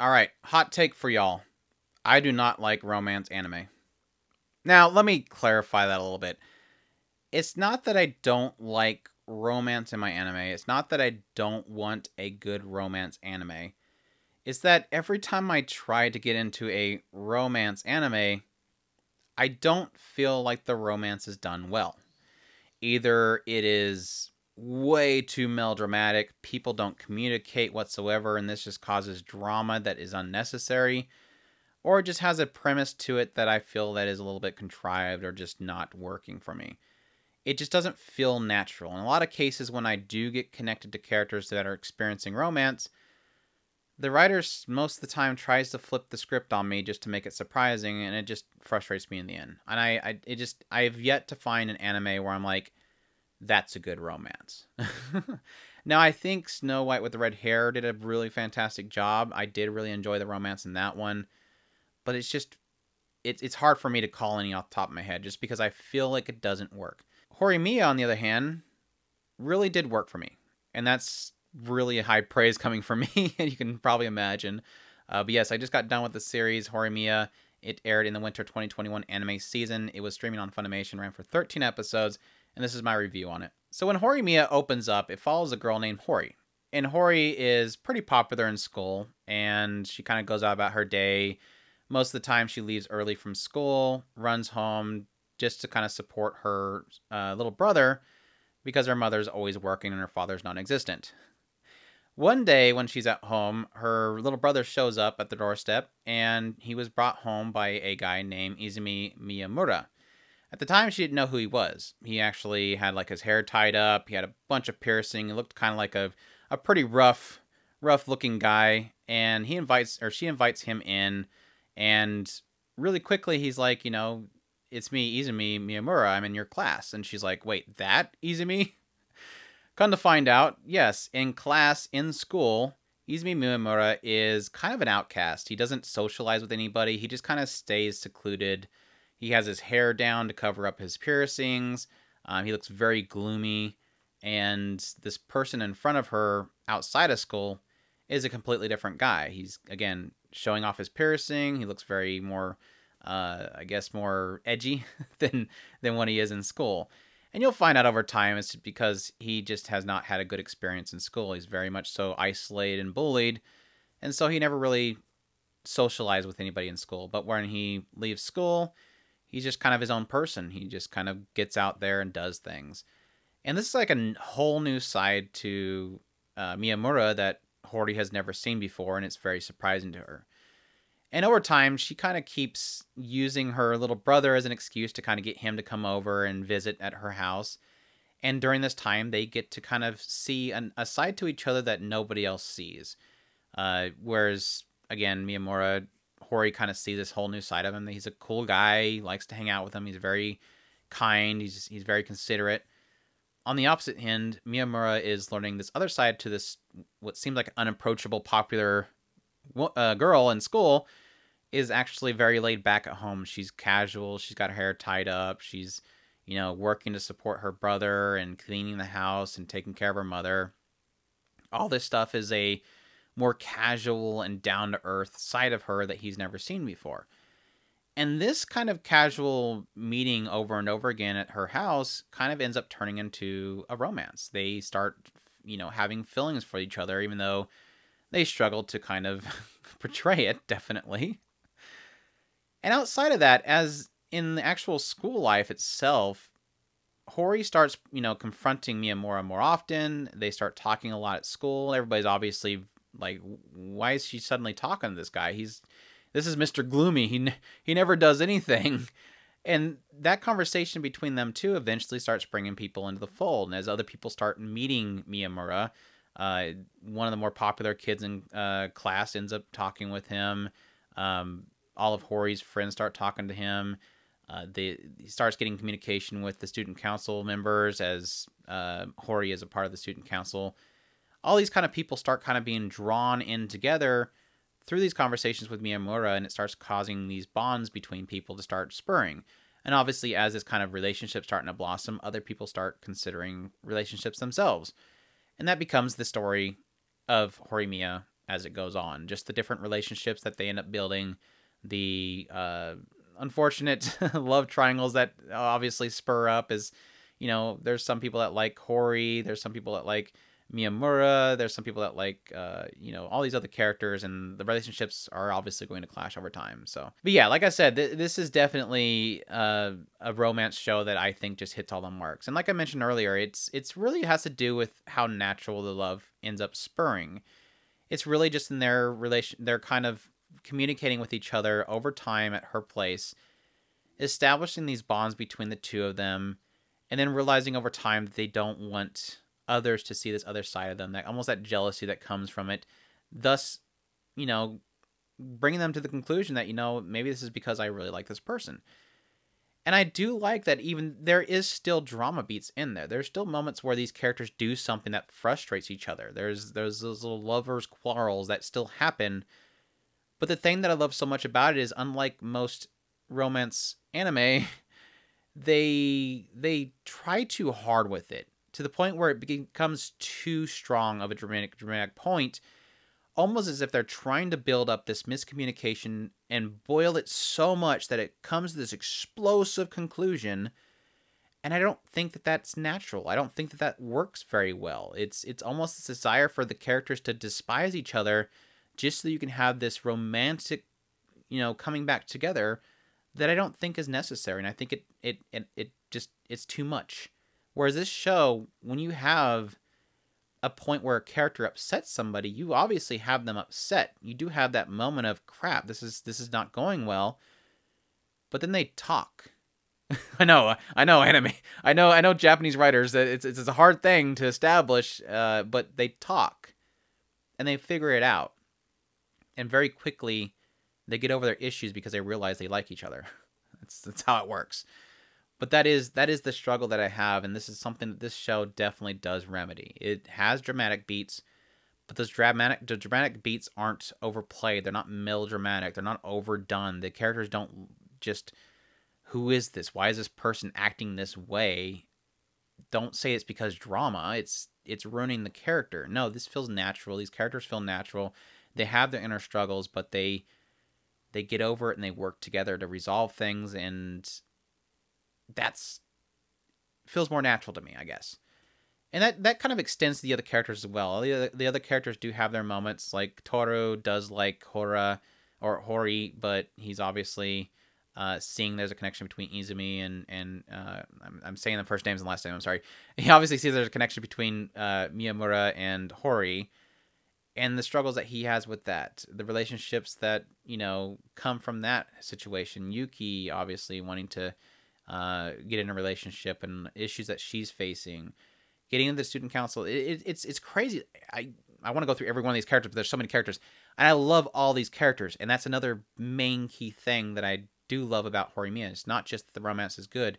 All right, hot take for y'all. I do not like romance anime. Now, let me clarify that a little bit. It's not that I don't like romance in my anime. It's not that I don't want a good romance anime. It's that every time I try to get into a romance anime, I don't feel like the romance is done well. Either it is way too melodramatic. People don't communicate whatsoever, and this just causes drama that is unnecessary, or it just has a premise to it that I feel that is a little bit contrived or just not working for me. It just doesn't feel natural. In a lot of cases, when I do get connected to characters that are experiencing romance, the writer most of the time tries to flip the script on me just to make it surprising, and it just frustrates me in the end. And I, I it just, I have yet to find an anime where I'm like, that's a good romance. now, I think Snow White with the Red Hair did a really fantastic job. I did really enjoy the romance in that one, but it's just it's it's hard for me to call any off the top of my head just because I feel like it doesn't work. Horimiya, on the other hand, really did work for me, and that's really high praise coming from me, and you can probably imagine. Uh, but yes, I just got done with the series Horimiya. It aired in the winter 2021 anime season. It was streaming on Funimation, ran for 13 episodes, and this is my review on it. So when Hori Horimiya opens up, it follows a girl named Hori. And Hori is pretty popular in school, and she kind of goes out about her day. Most of the time, she leaves early from school, runs home just to kind of support her uh, little brother because her mother's always working and her father's non existent. One day, when she's at home, her little brother shows up at the doorstep, and he was brought home by a guy named Izumi Miyamura. At the time, she didn't know who he was. He actually had like his hair tied up. He had a bunch of piercing. He looked kind of like a, a pretty rough, rough looking guy. And he invites, or she invites him in. And really quickly, he's like, you know, it's me, Izumi Miyamura. I'm in your class. And she's like, wait, that Izumi? Come to find out, yes, in class, in school, Izumi Miyamura is kind of an outcast. He doesn't socialize with anybody. He just kind of stays secluded he has his hair down to cover up his piercings. Um, he looks very gloomy. And this person in front of her outside of school is a completely different guy. He's, again, showing off his piercing. He looks very more, uh, I guess, more edgy than, than what he is in school. And you'll find out over time it's because he just has not had a good experience in school. He's very much so isolated and bullied. And so he never really socialized with anybody in school. But when he leaves school, he's just kind of his own person. He just kind of gets out there and does things. And this is like a whole new side to uh, Miyamura that Hori has never seen before, and it's very surprising to her. And over time, she kind of keeps using her little brother as an excuse to kind of get him to come over and visit at her house. And during this time, they get to kind of see an, a side to each other that nobody else sees. Uh, whereas, again, Miyamura Hori kind of sees this whole new side of him. he's a cool guy, he likes to hang out with him. He's very kind. He's he's very considerate. On the opposite end, Miyamura is learning this other side to this what seems like unapproachable, popular uh, girl in school is actually very laid back at home. She's casual. She's got her hair tied up. She's you know working to support her brother and cleaning the house and taking care of her mother. All this stuff is a more casual and down to earth side of her that he's never seen before. And this kind of casual meeting over and over again at her house kind of ends up turning into a romance. They start, you know, having feelings for each other, even though they struggle to kind of portray it, definitely. And outside of that, as in the actual school life itself, Hori starts, you know, confronting Mia more and more often. They start talking a lot at school. Everybody's obviously like why is she suddenly talking to this guy he's this is mr gloomy he he never does anything and that conversation between them two eventually starts bringing people into the fold and as other people start meeting miyamura uh, one of the more popular kids in uh, class ends up talking with him um, all of hori's friends start talking to him uh, they, he starts getting communication with the student council members as uh, hori is a part of the student council all these kind of people start kind of being drawn in together through these conversations with Miyamura, and it starts causing these bonds between people to start spurring. And obviously, as this kind of relationship starting to blossom, other people start considering relationships themselves. And that becomes the story of Horimiya as it goes on. Just the different relationships that they end up building, the uh, unfortunate love triangles that obviously spur up is, you know, there's some people that like Hori, there's some people that like Miyamura. There's some people that like, uh, you know, all these other characters, and the relationships are obviously going to clash over time. So, but yeah, like I said, th- this is definitely uh, a romance show that I think just hits all the marks. And like I mentioned earlier, it's it's really has to do with how natural the love ends up spurring. It's really just in their relation, they're kind of communicating with each other over time at her place, establishing these bonds between the two of them, and then realizing over time that they don't want others to see this other side of them, that almost that jealousy that comes from it. Thus, you know, bringing them to the conclusion that, you know, maybe this is because I really like this person. And I do like that even there is still drama beats in there. There's still moments where these characters do something that frustrates each other. There's there's those little lovers quarrels that still happen. But the thing that I love so much about it is unlike most romance anime, they they try too hard with it to the point where it becomes too strong of a dramatic dramatic point almost as if they're trying to build up this miscommunication and boil it so much that it comes to this explosive conclusion and i don't think that that's natural i don't think that that works very well it's it's almost this desire for the characters to despise each other just so you can have this romantic you know coming back together that i don't think is necessary and i think it it it, it just it's too much Whereas this show, when you have a point where a character upsets somebody, you obviously have them upset. You do have that moment of crap, this is this is not going well. But then they talk. I know, I know anime. I know I know Japanese writers that it's it's, a hard thing to establish, uh, but they talk and they figure it out. And very quickly they get over their issues because they realize they like each other. That's that's how it works but that is that is the struggle that I have, and this is something that this show definitely does remedy. It has dramatic beats, but those dramatic the dramatic beats aren't overplayed. They're not melodramatic. They're not overdone. The characters don't just who is this? Why is this person acting this way? Don't say it's because drama. It's it's ruining the character. No, this feels natural. These characters feel natural. They have their inner struggles, but they they get over it and they work together to resolve things and that's feels more natural to me, I guess. And that, that kind of extends to the other characters as well. The other, the other characters do have their moments. Like Toru does like Hora or Hori, but he's obviously uh, seeing there's a connection between Izumi and and uh, I'm, I'm, saying the first names and last name. I'm sorry. He obviously sees there's a connection between uh, Miyamura and Hori, and the struggles that he has with that, the relationships that you know come from that situation. Yuki obviously wanting to uh, get in a relationship and issues that she's facing, getting into the student council. It, it, it's it's crazy. I I want to go through every one of these characters, but there's so many characters, and I love all these characters, and that's another main key thing that I do love about Horimiya. It's not just that the romance is good.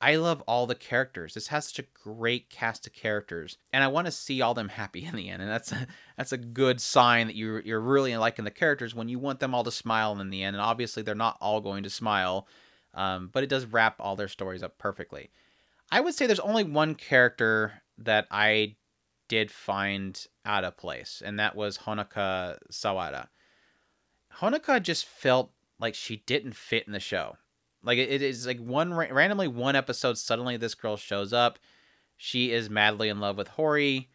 I love all the characters. This has such a great cast of characters, and I want to see all them happy in the end. And that's a, that's a good sign that you're you're really liking the characters when you want them all to smile in the end. And obviously, they're not all going to smile um, but it does wrap all their stories up perfectly. I would say there's only one character that I did find out of place, and that was Honoka Sawada. Honoka just felt like she didn't fit in the show. Like it is like one randomly one episode suddenly this girl shows up. She is madly in love with Hori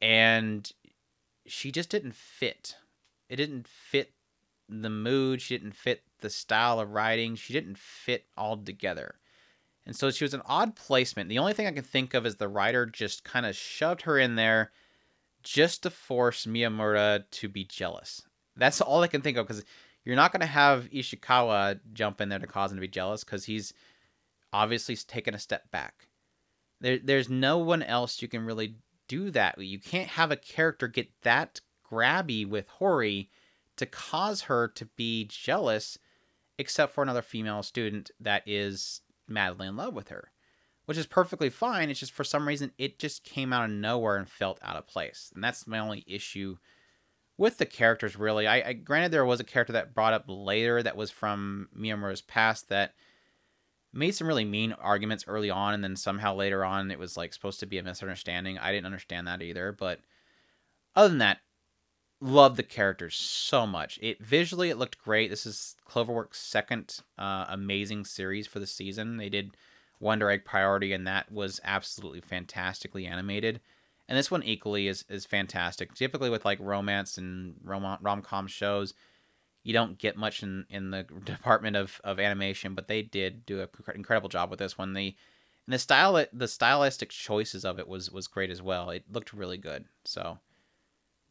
and she just didn't fit. It didn't fit the mood. She didn't fit the style of writing. She didn't fit all together. And so she was an odd placement. The only thing I can think of is the writer just kind of shoved her in there just to force Miyamura to be jealous. That's all I can think of because you're not going to have Ishikawa jump in there to cause him to be jealous because he's obviously taken a step back. There, there's no one else you can really do that. You can't have a character get that grabby with Hori to cause her to be jealous, except for another female student that is madly in love with her, which is perfectly fine. It's just for some reason it just came out of nowhere and felt out of place, and that's my only issue with the characters. Really, I, I granted there was a character that brought up later that was from Miyamura's past that made some really mean arguments early on and then somehow later on it was like supposed to be a misunderstanding. I didn't understand that either, but other than that, love the characters so much. It visually it looked great. This is Cloverworks' second uh, amazing series for the season. They did Wonder Egg Priority, and that was absolutely fantastically animated. And this one equally is is fantastic. Typically with like romance and rom rom com shows, you don't get much in in the department of of animation, but they did do an incredible job with this one. The and the style the stylistic choices of it was was great as well. It looked really good. So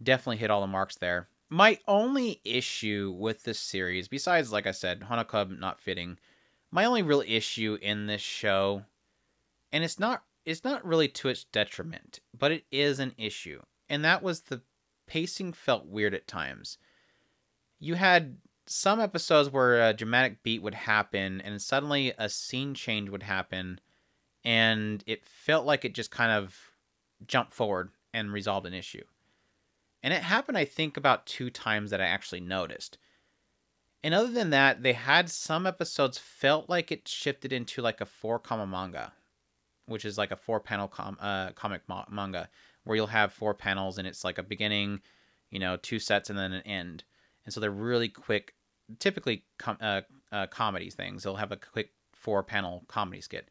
definitely hit all the marks there. My only issue with this series, besides, like I said, Hana not fitting, my only real issue in this show, and it's not it's not really to its detriment, but it is an issue, and that was the pacing felt weird at times. You had some episodes where a dramatic beat would happen, and suddenly a scene change would happen, and it felt like it just kind of jumped forward and resolved an issue. And it happened, I think, about two times that I actually noticed. And other than that, they had some episodes felt like it shifted into like a four comma manga, which is like a four panel com- uh, comic ma manga where you'll have four panels and it's like a beginning, you know, two sets and then an end. And so they're really quick, typically com- uh, uh, comedy things. They'll have a quick four panel comedy skit.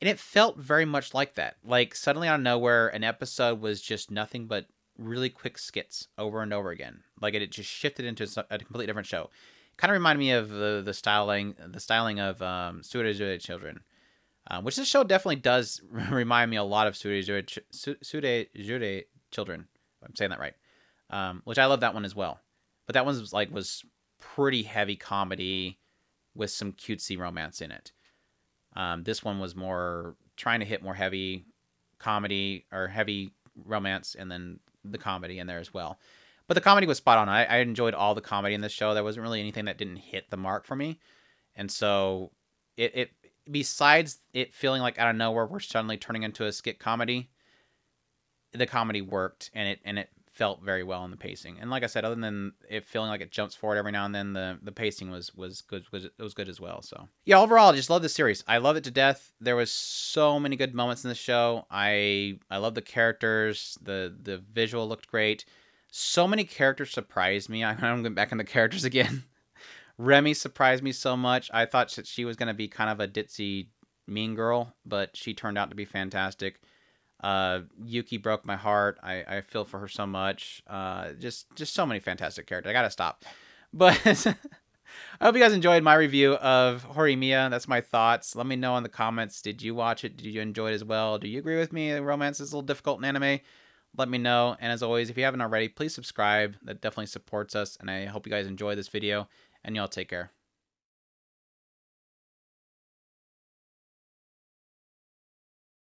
And it felt very much like that. Like suddenly out of nowhere, an episode was just nothing but really quick skits over and over again. Like it, it just shifted into a completely different show. Kind of reminded me of the, the styling, the styling of um, Jude Children, uh, which this show definitely does remind me a lot of Suda Jude Children. I'm saying that right. Um, which I love that one as well. But that one's like was pretty heavy comedy with some cutesy romance in it. Um, this one was more trying to hit more heavy comedy or heavy romance and then the comedy in there as well. But the comedy was spot on. I, I enjoyed all the comedy in this show. There wasn't really anything that didn't hit the mark for me. And so it, it besides it feeling like out of nowhere we're suddenly turning into a skit comedy, the comedy worked and it and it felt very well in the pacing. And like I said, other than it feeling like it jumps forward every now and then, the the pacing was was good was it was good as well. So yeah, overall, I just love the series. I love it to death. There was so many good moments in the show. I I love the characters. the The visual looked great. So many characters surprised me. I'm going back in the characters again. Remy surprised me so much. I thought that she was going to be kind of a ditzy mean girl, but she turned out to be fantastic. Uh, Yuki broke my heart. I, I feel for her so much. Uh, just just so many fantastic characters. I gotta stop. But I hope you guys enjoyed my review of Horimiya. That's my thoughts. Let me know in the comments. Did you watch it? Did you enjoy it as well? Do you agree with me? Romance is a little difficult in anime. Let me know. And as always, if you haven't already, please subscribe. That definitely supports us. And I hope you guys enjoy this video. And y'all take care.